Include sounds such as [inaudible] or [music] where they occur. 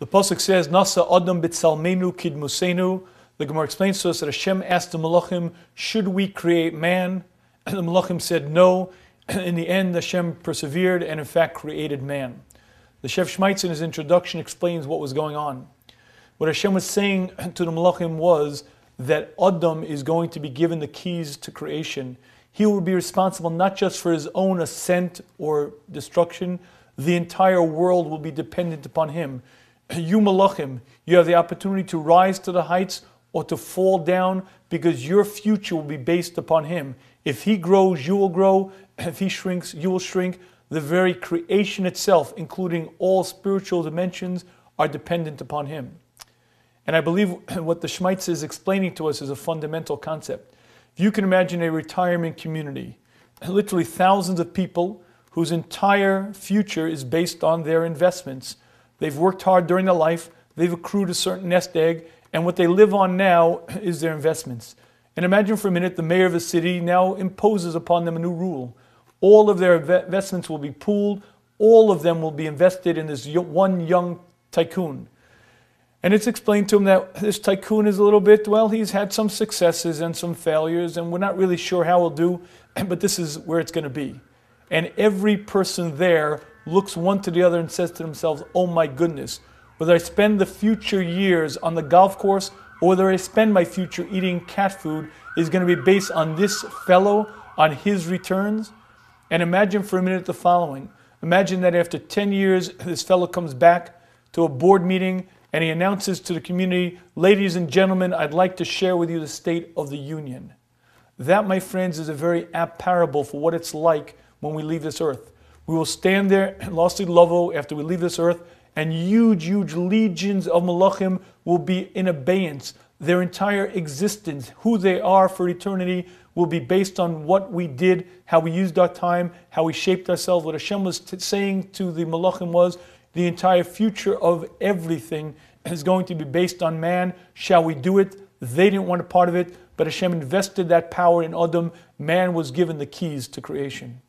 The Pasuk says, Nasa Adam bitsalmenu Musenu. The Gemara explains to us that Hashem asked the Malachim, Should we create man? And the Malachim said, No. [clears throat] In the end, Hashem persevered and, in fact, created man. The Chef Schmeitz, in his introduction, explains what was going on. What Hashem was saying [clears throat] to the Malachim was that Adam is going to be given the keys to creation. He will be responsible not just for his own ascent or destruction, the entire world will be dependent upon him you malachim, you have the opportunity to rise to the heights or to fall down because your future will be based upon him. If he grows, you will grow. [clears throat] If he shrinks, you will shrink. The very creation itself, including all spiritual dimensions, are dependent upon him. And I believe [clears throat] what the Schmeitzer is explaining to us is a fundamental concept. If you can imagine a retirement community, literally thousands of people whose entire future is based on their investments, They've worked hard during their life, they've accrued a certain nest egg, and what they live on now [laughs] is their investments. And imagine for a minute the mayor of a city now imposes upon them a new rule. All of their investments will be pooled, all of them will be invested in this one young tycoon. And it's explained to him that this tycoon is a little bit, well, he's had some successes and some failures, and we're not really sure how he'll do, [clears throat] but this is where it's going to be. And every person there looks one to the other and says to themselves, Oh my goodness, whether I spend the future years on the golf course or whether I spend my future eating cat food is going to be based on this fellow, on his returns. And imagine for a minute the following Imagine that after 10 years, this fellow comes back to a board meeting and he announces to the community, Ladies and gentlemen, I'd like to share with you the state of the union. That, my friends, is a very apt parable for what it's like when we leave this earth. We will stand there in Lastly, Lavo after we leave this earth, and huge, huge legions of Malachim will be in abeyance. Their entire existence, who they are for eternity, will be based on what we did, how we used our time, how we shaped ourselves. What Hashem was t- saying to the Malachim was the entire future of everything is going to be based on man. Shall we do it? They didn't want a part of it, but Hashem invested that power in Adam. Man was given the keys to creation.